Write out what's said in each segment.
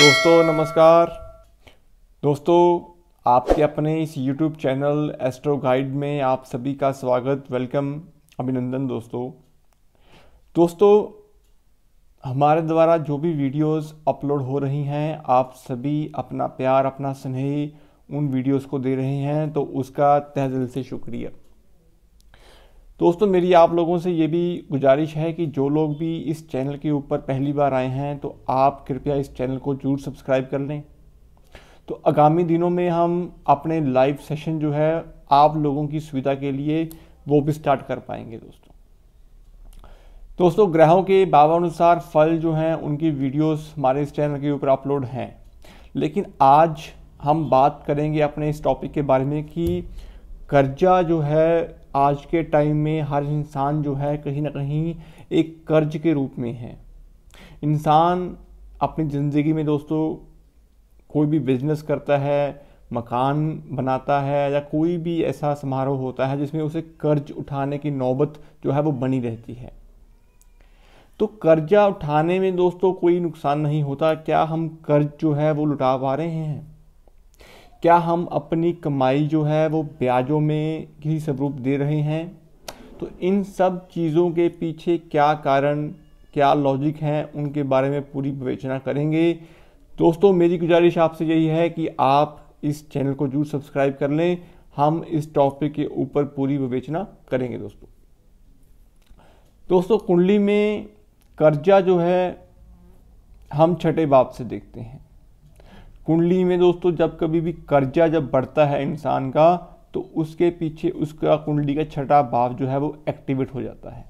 दोस्तों नमस्कार दोस्तों आपके अपने इस YouTube चैनल एस्ट्रो गाइड में आप सभी का स्वागत वेलकम अभिनंदन दोस्तों दोस्तों हमारे द्वारा जो भी वीडियोस अपलोड हो रही हैं आप सभी अपना प्यार अपना स्नेह उन वीडियोस को दे रहे हैं तो उसका तह दिल से शुक्रिया दोस्तों मेरी आप लोगों से ये भी गुजारिश है कि जो लोग भी इस चैनल के ऊपर पहली बार आए हैं तो आप कृपया इस चैनल को जरूर सब्सक्राइब कर लें तो आगामी दिनों में हम अपने लाइव सेशन जो है आप लोगों की सुविधा के लिए वो भी स्टार्ट कर पाएंगे दोस्तों दोस्तों ग्रहों के भावानुसार फल जो हैं उनकी वीडियोस हमारे इस चैनल के ऊपर अपलोड हैं लेकिन आज हम बात करेंगे अपने इस टॉपिक के बारे में कि कर्जा जो है आज के टाइम में हर इंसान जो है कहीं ना कहीं एक कर्ज के रूप में है इंसान अपनी ज़िंदगी में दोस्तों कोई भी बिजनेस करता है मकान बनाता है या कोई भी ऐसा समारोह होता है जिसमें उसे कर्ज उठाने की नौबत जो है वो बनी रहती है तो कर्जा उठाने में दोस्तों कोई नुकसान नहीं होता क्या हम कर्ज जो है वो लुटा पा रहे हैं क्या हम अपनी कमाई जो है वो ब्याजों में ही स्वरूप दे रहे हैं तो इन सब चीज़ों के पीछे क्या कारण क्या लॉजिक हैं उनके बारे में पूरी विवेचना करेंगे दोस्तों मेरी गुजारिश आपसे यही है कि आप इस चैनल को जरूर सब्सक्राइब कर लें हम इस टॉपिक के ऊपर पूरी विवेचना करेंगे दोस्तों दोस्तों कुंडली में कर्जा जो है हम छठे बाप से देखते हैं कुंडली में दोस्तों जब कभी भी कर्जा जब बढ़ता है इंसान का तो उसके पीछे उसका कुंडली का छठा भाव जो है वो एक्टिवेट हो जाता है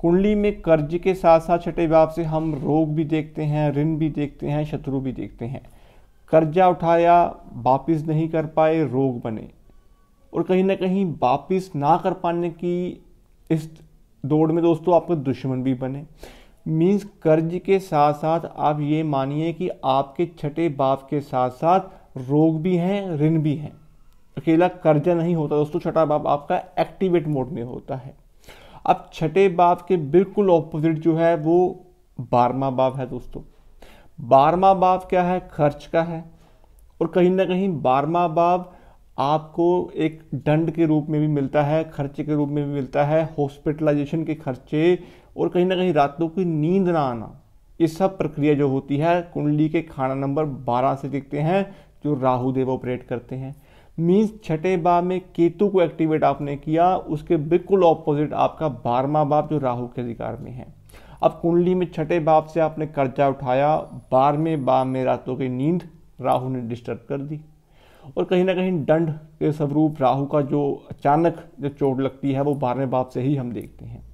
कुंडली में कर्ज के साथ साथ छठे भाव से हम रोग भी देखते हैं ऋण भी देखते हैं शत्रु भी देखते हैं कर्जा उठाया वापिस नहीं कर पाए रोग बने और कहीं ना कहीं वापिस ना कर पाने की इस दौड़ में दोस्तों आपके दुश्मन भी बने मीन्स कर्ज के साथ साथ आप ये मानिए कि आपके छठे बाप के साथ साथ रोग भी हैं ऋण भी हैं अकेला कर्जा नहीं होता दोस्तों छठा बाप आपका एक्टिवेट मोड में होता है अब छठे बाप के बिल्कुल ऑपोजिट जो है वो बारवा बाप है दोस्तों बारवा बाप क्या है खर्च का है और कहीं ना कहीं बारवा बाप आपको एक दंड के रूप में भी मिलता है खर्चे के रूप में भी मिलता है हॉस्पिटलाइजेशन के खर्चे और कहीं ना कहीं रातों की नींद ना आना ये सब प्रक्रिया जो होती है कुंडली के खाना नंबर 12 से दिखते हैं जो राहु देव ऑपरेट करते हैं मीन्स छठे भाव में केतु को एक्टिवेट आपने किया उसके बिल्कुल ऑपोजिट आपका बारहवा भाव जो राहु के अधिकार में है अब कुंडली में छठे भाव से आपने कर्जा उठाया बारहवें भाव में रातों की नींद राहु ने डिस्टर्ब कर दी और कहीं ना कहीं दंड के स्वरूप राहु का जो अचानक जो चोट लगती है वो बारहवें भाव से ही हम देखते हैं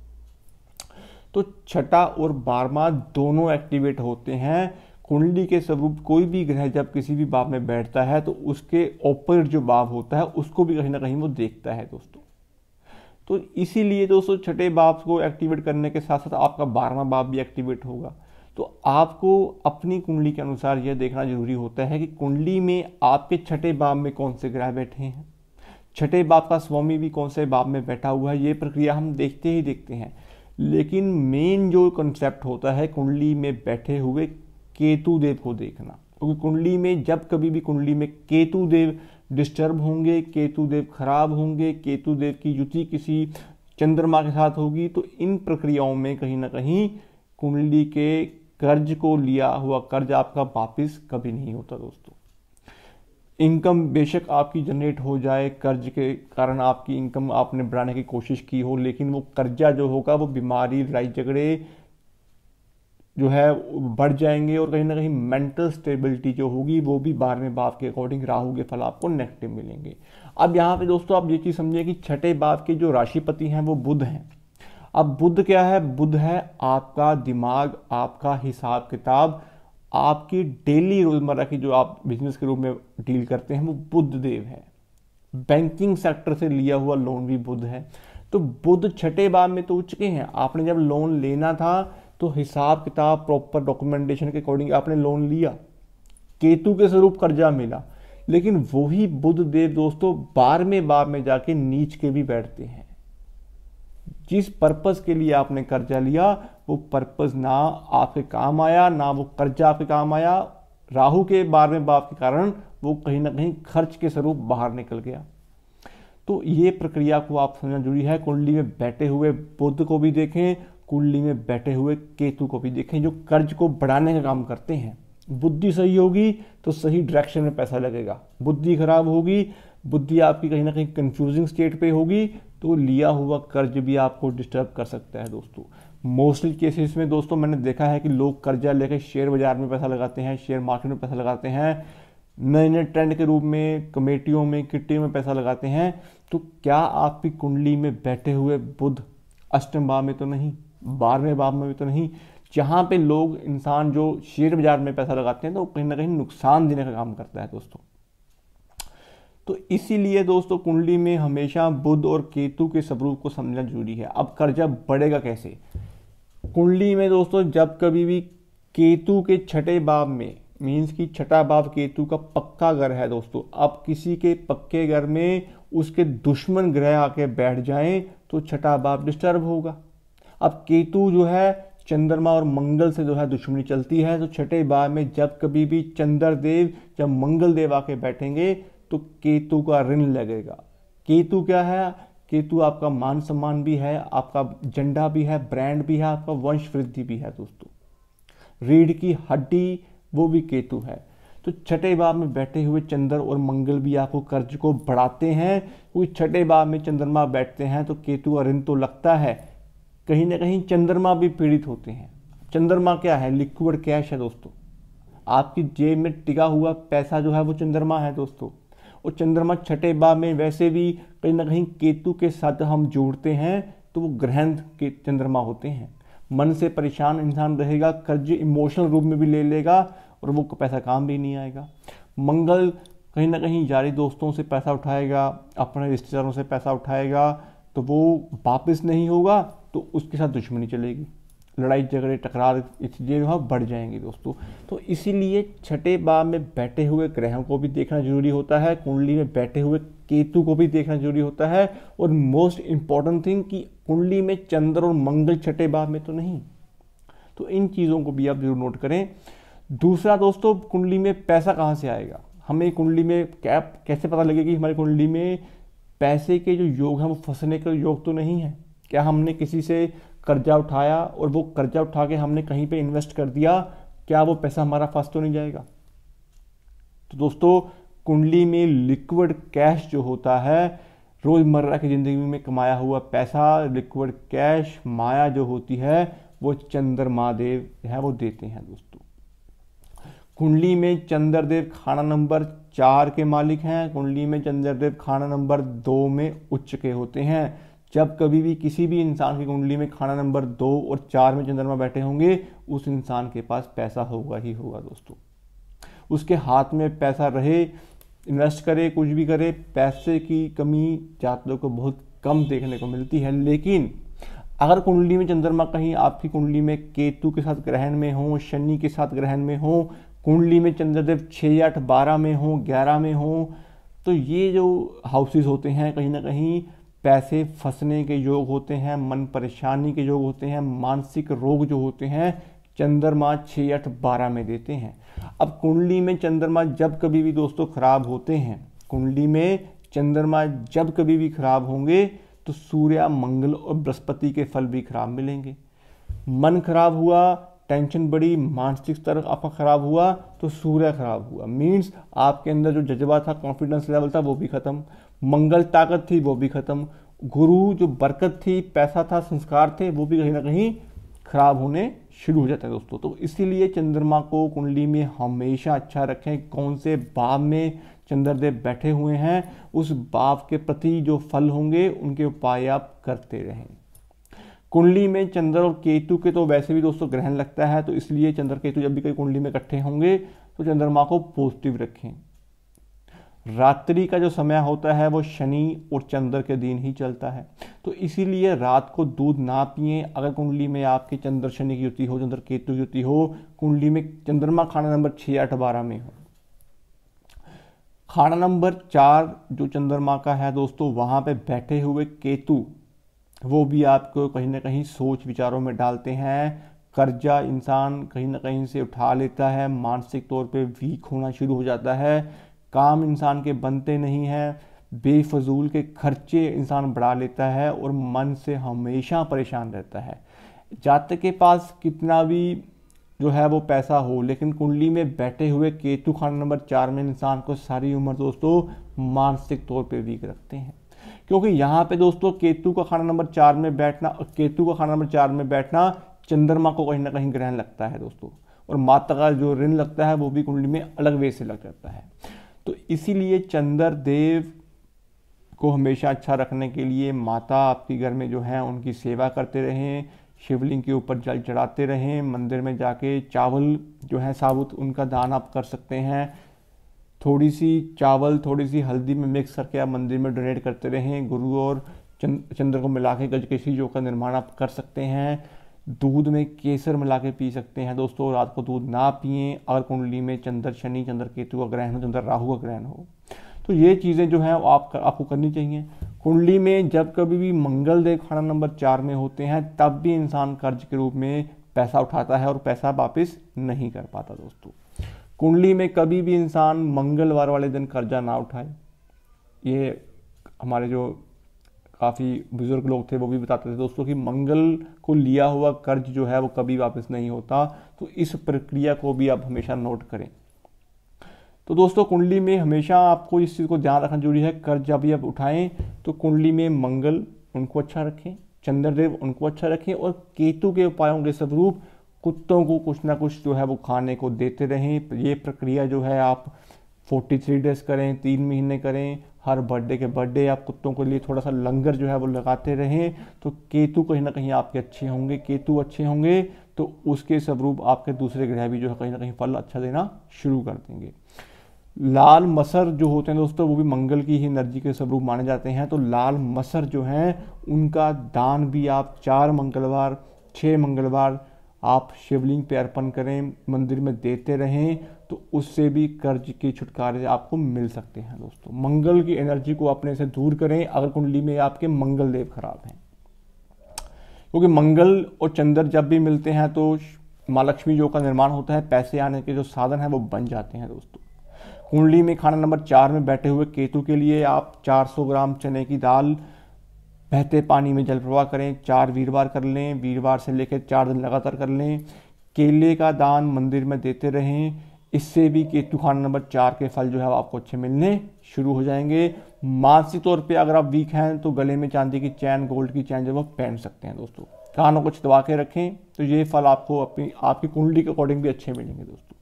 तो छठा और बारवा दोनों एक्टिवेट होते हैं कुंडली के स्वरूप कोई भी ग्रह जब किसी भी भाव में बैठता है तो उसके ऑपोजिट जो भाव होता है उसको भी कहीं ना कहीं वो देखता है दोस्तों तो इसीलिए दोस्तों छठे भाव को एक्टिवेट करने के साथ साथ आपका बारहवा भाव भी एक्टिवेट होगा तो आपको अपनी कुंडली के अनुसार यह देखना जरूरी होता है कि कुंडली में आपके छठे भाव में कौन से ग्रह बैठे हैं छठे भाव का स्वामी भी कौन से भाव में बैठा हुआ है ये प्रक्रिया हम देखते ही देखते हैं लेकिन मेन जो कंसेप्ट होता है कुंडली में बैठे हुए केतु देव को देखना क्योंकि कुंडली में जब कभी भी कुंडली में केतु देव डिस्टर्ब होंगे केतु देव खराब होंगे केतु देव की युति किसी चंद्रमा के साथ होगी तो इन प्रक्रियाओं में कहीं ना कहीं कुंडली के कर्ज को लिया हुआ कर्ज आपका वापस कभी नहीं होता दोस्तों इनकम बेशक आपकी जनरेट हो जाए कर्ज के कारण आपकी इनकम आपने बढ़ाने की कोशिश की हो लेकिन वो कर्जा जो होगा वो बीमारी लड़ाई झगड़े जो है बढ़ जाएंगे और कहीं ना कहीं मेंटल स्टेबिलिटी जो होगी वो भी बारहवें भाव के अकॉर्डिंग राहु के फल आपको नेगेटिव मिलेंगे अब यहाँ पे दोस्तों आप ये चीज़ समझिए कि छठे बाप के जो राशिपति हैं वो बुध हैं अब बुध क्या है बुध है आपका दिमाग आपका हिसाब किताब आपकी डेली रोज़मर्रा की जो आप बिजनेस के रूप में डील करते हैं वो बुद्ध देव है बैंकिंग सेक्टर से लिया हुआ लोन भी बुद्ध है तो बुद्ध छठे भाव में तो उचके हैं आपने जब लोन लेना था तो हिसाब किताब प्रॉपर डॉक्यूमेंटेशन के अकॉर्डिंग आपने लोन लिया केतु के स्वरूप कर्जा मिला लेकिन वही बुद्ध देव दोस्तों बारहवें भाव में जाके नीच के भी बैठते हैं जिस पर्पज़ के लिए आपने कर्जा लिया वो पर्पज़ ना आपके काम आया ना वो कर्जा आपके काम आया राहु के बारहवें बाप के कारण वो कहीं ना कहीं खर्च के स्वरूप बाहर निकल गया तो ये प्रक्रिया को आप समझना जरूरी है कुंडली में बैठे हुए बुद्ध को भी देखें कुंडली में बैठे हुए केतु को भी देखें जो कर्ज को बढ़ाने का काम करते हैं बुद्धि सही होगी तो सही डायरेक्शन में पैसा लगेगा बुद्धि खराब होगी बुद्धि आपकी कहीं ना कहीं कंफ्यूजिंग स्टेट पे होगी तो लिया हुआ कर्ज भी आपको डिस्टर्ब कर सकता है दोस्तों मोस्टली केसेस में दोस्तों मैंने देखा है कि लोग कर्जा लेकर शेयर बाजार में पैसा लगाते हैं शेयर मार्केट में पैसा लगाते हैं नए नए ट्रेंड के रूप में कमेटियों में किट्टियों में पैसा लगाते हैं तो क्या आपकी कुंडली में बैठे हुए बुध अष्टम भाव में तो नहीं बारहवें भाव में भी तो नहीं जहाँ पे लोग इंसान जो शेयर बाजार में पैसा लगाते हैं तो कहीं ना कहीं नुकसान देने का काम करता है दोस्तों तो इसीलिए दोस्तों कुंडली में हमेशा बुध और केतु के स्वरूप को समझना जरूरी है अब कर्जा बढ़ेगा कैसे कुंडली में दोस्तों जब कभी भी केतु के छठे भाव में मीन्स कि छठा भाव केतु का पक्का घर है दोस्तों अब किसी के पक्के घर में उसके दुश्मन ग्रह आके बैठ जाएं तो छठा भाव डिस्टर्ब होगा अब केतु जो है चंद्रमा और मंगल से जो है दुश्मनी चलती है तो छठे भाव में जब कभी भी चंद्रदेव जब मंगल देव आके बैठेंगे तो केतु का ऋण लगेगा केतु क्या है केतु आपका मान सम्मान भी है आपका झंडा भी है ब्रांड भी है आपका वंश वृद्धि भी है दोस्तों रीढ़ की हड्डी वो भी केतु है तो छठे भाव में बैठे हुए चंद्र और मंगल भी आपको कर्ज को बढ़ाते हैं क्योंकि छठे भाव में चंद्रमा बैठते हैं तो केतु और ऋण तो लगता है कहीं ना कहीं चंद्रमा भी पीड़ित होते हैं चंद्रमा क्या है लिक्विड कैश है दोस्तों आपकी जेब में टिका हुआ पैसा जो है वो चंद्रमा है दोस्तों और चंद्रमा छठे भाव में वैसे भी कहीं ना कहीं केतु के साथ हम जोड़ते हैं तो वो ग्रहण के चंद्रमा होते हैं मन से परेशान इंसान रहेगा कर्ज इमोशनल रूप में भी ले लेगा और वो पैसा काम भी नहीं आएगा मंगल कहीं ना कहीं जारी दोस्तों से पैसा उठाएगा अपने रिश्तेदारों से पैसा उठाएगा तो वो वापस नहीं होगा तो उसके साथ दुश्मनी चलेगी लड़ाई झगड़े टकरार इसलिए वहाँ बढ़ जाएंगी दोस्तों तो इसीलिए छठे भाव में बैठे हुए ग्रहों को भी देखना जरूरी होता है कुंडली में बैठे हुए केतु को भी देखना जरूरी होता है और मोस्ट इम्पॉर्टेंट थिंग कि कुंडली में चंद्र और मंगल छठे भाव में तो नहीं तो इन चीज़ों को भी आप जरूर नोट करें दूसरा दोस्तों कुंडली में पैसा कहाँ से आएगा हमें कुंडली में क्या कैसे पता लगेगा कि हमारी कुंडली में पैसे के जो योग हैं वो फंसने का योग तो नहीं है क्या हमने किसी से कर्जा उठाया और वो कर्जा उठा के हमने कहीं पे इन्वेस्ट कर दिया क्या वो पैसा हमारा फंस तो नहीं जाएगा तो दोस्तों कुंडली में लिक्विड कैश जो होता है रोज़मर्रा की ज़िंदगी में कमाया हुआ पैसा लिक्विड कैश माया जो होती है वो चंद्रमा देव है वो देते हैं दोस्तों कुंडली में चंद्रदेव खाना नंबर चार के मालिक हैं कुंडली में चंद्रदेव खाना नंबर दो में उच्च के होते हैं जब कभी भी किसी भी इंसान की कुंडली में खाना नंबर दो और चार में चंद्रमा बैठे होंगे उस इंसान के पास पैसा होगा ही होगा दोस्तों उसके हाथ में पैसा रहे इन्वेस्ट करे कुछ भी करे पैसे की कमी जातकों को बहुत कम देखने को मिलती है लेकिन अगर कुंडली में चंद्रमा कहीं आपकी कुंडली में केतु के साथ ग्रहण में हो शनि के साथ ग्रहण में हो कुंडली में चंद्रदेव छः आठ बारह में हो ग्यारह में हो तो ये जो हाउसेज होते हैं कहीं ना कहीं पैसे फंसने के योग होते हैं मन परेशानी के योग होते हैं मानसिक रोग जो होते हैं चंद्रमा छः आठ बारह में देते हैं अब कुंडली में चंद्रमा जब कभी भी दोस्तों खराब होते हैं कुंडली में चंद्रमा जब कभी भी खराब होंगे तो सूर्य मंगल और बृहस्पति के फल भी खराब मिलेंगे मन खराब हुआ टेंशन बढ़ी मानसिक स्तर आपका खराब हुआ तो सूर्य खराब हुआ मीन्स आपके अंदर जो जज्बा था कॉन्फिडेंस लेवल था वो भी खत्म मंगल ताकत थी वो भी ख़त्म गुरु जो बरकत थी पैसा था संस्कार थे वो भी कहीं ना कहीं खराब होने शुरू हो जाता है दोस्तों तो इसीलिए चंद्रमा को कुंडली में हमेशा अच्छा रखें कौन से भाव में चंद्रदेव बैठे हुए हैं उस भाव के प्रति जो फल होंगे उनके उपाय आप करते रहें कुंडली में चंद्र और केतु के तो वैसे भी दोस्तों ग्रहण लगता है तो इसलिए चंद्र केतु जब भी कहीं कुंडली में इकट्ठे होंगे तो चंद्रमा को पॉजिटिव रखें रात्रि का जो समय होता है वो शनि और चंद्र के दिन ही चलता है तो इसीलिए रात को दूध ना पिए अगर कुंडली में आपके चंद्र शनि की युति हो चंद्र केतु की युति हो कुंडली में चंद्रमा खाना नंबर छः आठ बारह में हो खाना नंबर चार जो चंद्रमा का है दोस्तों वहाँ पे बैठे हुए केतु वो भी आपको कहीं ना कहीं सोच विचारों में डालते हैं कर्जा इंसान कहीं ना कहीं से उठा लेता है मानसिक तौर पे वीक होना शुरू हो जाता है काम इंसान के बनते नहीं हैं बेफजूल के खर्चे इंसान बढ़ा लेता है और मन से हमेशा परेशान रहता है जातक के पास कितना भी जो है वो पैसा हो लेकिन कुंडली में बैठे हुए केतु खान नंबर चार में इंसान को सारी उम्र दोस्तों मानसिक तौर पे वीक रखते हैं क्योंकि यहाँ पे दोस्तों केतु का खाना नंबर चार में बैठना केतु का खाना नंबर चार में बैठना चंद्रमा को कहीं ना कहीं ग्रहण लगता है दोस्तों और माता का जो ऋण लगता है वो भी कुंडली में अलग वे से लग जाता है तो इसीलिए चंद्र देव को हमेशा अच्छा रखने के लिए माता आपके घर में जो है उनकी सेवा करते रहें शिवलिंग के ऊपर जल चढ़ाते रहें मंदिर में जाके चावल जो है साबुत उनका दान आप कर सकते हैं थोड़ी सी चावल थोड़ी सी हल्दी में मिक्स करके आप मंदिर में डोनेट करते रहें गुरु और चंद्र को मिला के गजकेशी जो का निर्माण आप कर सकते हैं दूध में केसर मिला के पी सकते हैं दोस्तों रात को दूध ना पिए अगर कुंडली में चंद्र शनि चंद्र केतु का ग्रहण हो चंद्र राहु का ग्रहण हो तो ये चीज़ें जो हैं आप कर, आपको करनी चाहिए कुंडली में जब कभी भी मंगल देव खाना नंबर चार में होते हैं तब भी इंसान कर्ज के रूप में पैसा उठाता है और पैसा वापस नहीं कर पाता दोस्तों कुंडली में कभी भी इंसान मंगलवार वाले दिन कर्जा ना उठाए ये हमारे जो काफ़ी बुजुर्ग लोग थे वो भी बताते थे दोस्तों कि मंगल को लिया हुआ कर्ज जो है वो कभी वापस नहीं होता तो इस प्रक्रिया को भी आप हमेशा नोट करें तो दोस्तों कुंडली में हमेशा आपको इस चीज़ को ध्यान रखना जरूरी है कर्ज जब भी आप उठाएं तो कुंडली में मंगल उनको अच्छा रखें चंद्रदेव उनको अच्छा रखें और केतु के उपायों के स्वरूप कुत्तों को कुछ ना कुछ जो है वो खाने को देते रहें ये प्रक्रिया जो है आप फोर्टी थ्री डेज करें तीन महीने करें हर बर्थडे के बर्थडे आप कुत्तों के लिए थोड़ा सा लंगर जो है वो लगाते रहें तो केतु कहीं ना कहीं आपके अच्छे होंगे केतु अच्छे होंगे तो उसके स्वरूप आपके दूसरे ग्रह भी जो है कहीं ना कहीं फल अच्छा देना शुरू कर देंगे लाल मसर जो होते हैं दोस्तों वो भी मंगल की ही एनर्जी के स्वरूप माने जाते हैं तो लाल मसर जो हैं उनका दान भी आप चार मंगलवार छः मंगलवार आप शिवलिंग पे अर्पण करें मंदिर में देते रहें तो उससे भी कर्ज के छुटकारे आपको मिल सकते हैं दोस्तों मंगल की एनर्जी को अपने से दूर करें अगर कुंडली में आपके मंगल देव खराब हैं क्योंकि मंगल और चंद्र जब भी मिलते हैं तो माँ लक्ष्मी जो का निर्माण होता है पैसे आने के जो साधन हैं वो बन जाते हैं दोस्तों कुंडली में खाना नंबर चार में बैठे हुए केतु के लिए आप 400 ग्राम चने की दाल बहते पानी में जल प्रवाह करें चार वीरवार कर लें वीरवार से लेकर चार दिन लगातार कर लें केले का दान मंदिर में देते रहें इससे भी केतु खाना नंबर चार के फल जो है आपको अच्छे मिलने शुरू हो जाएंगे मानसिक तौर पे अगर आप वीक हैं तो गले में चांदी की चैन गोल्ड की चैन जो है पहन सकते हैं दोस्तों कानों को छिदवा के रखें तो ये फल आपको अपनी आपकी कुंडली के अकॉर्डिंग भी अच्छे मिलेंगे दोस्तों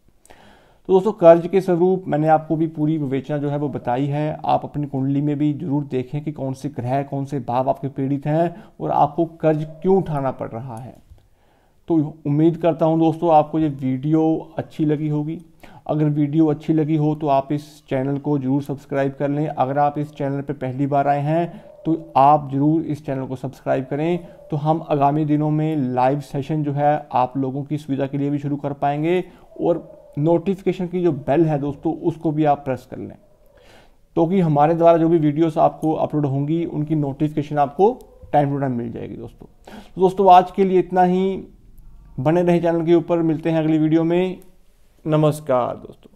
तो दोस्तों कर्ज के स्वरूप मैंने आपको भी पूरी विवेचना जो है वो बताई है आप अपनी कुंडली में भी जरूर देखें कि कौन से ग्रह कौन से भाव आपके पीड़ित हैं और आपको कर्ज क्यों उठाना पड़ रहा है तो उम्मीद करता हूं दोस्तों आपको ये वीडियो अच्छी लगी होगी अगर वीडियो अच्छी लगी हो तो आप इस चैनल को ज़रूर सब्सक्राइब कर लें अगर आप इस चैनल पर पहली बार आए हैं तो आप ज़रूर इस चैनल को सब्सक्राइब करें तो हम आगामी दिनों में लाइव सेशन जो है आप लोगों की सुविधा के लिए भी शुरू कर पाएंगे और नोटिफिकेशन की जो बेल है दोस्तों उसको भी आप प्रेस कर लें तो कि हमारे द्वारा जो भी वीडियोस आपको अपलोड होंगी उनकी नोटिफिकेशन आपको टाइम टू टाइम मिल जाएगी दोस्तों तो दोस्तों आज के लिए इतना ही बने रहे चैनल के ऊपर मिलते हैं अगली वीडियो में नमस्कार दोस्तों